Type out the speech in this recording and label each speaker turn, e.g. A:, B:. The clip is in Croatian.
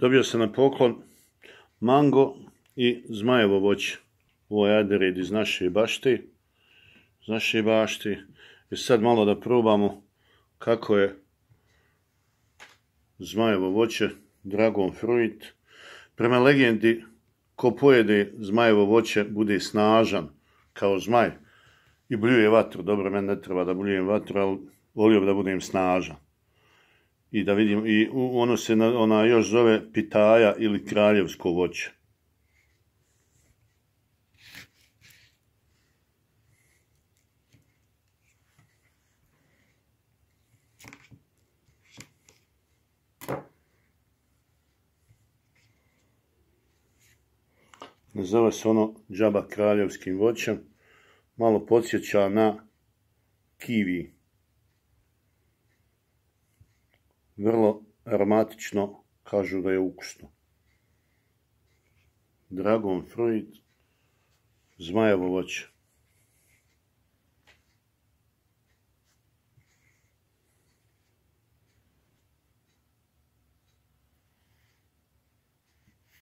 A: Dobio sam na poklon mango i zmajevo voće. Ovo je aderid iz naše bašti. Iz naše bašti. I e, sad malo da probamo kako je zmajevo voće, dragon fruit. Prema legendi, ko pojede zmajevo voće, bude snažan kao zmaj. I bljuje vatru, dobro, meni ne treba da bljujem vatru, ali volio bi da budem snažan i da vidimo, i ono se ona još zove pitaja ili kraljevsko voće. Zove se ono džaba kraljevskim voćem. Malo podsjeća na kiwi. vrlo aromatično, kažu da je ukusno. Dragon fruit. zmajevo voće.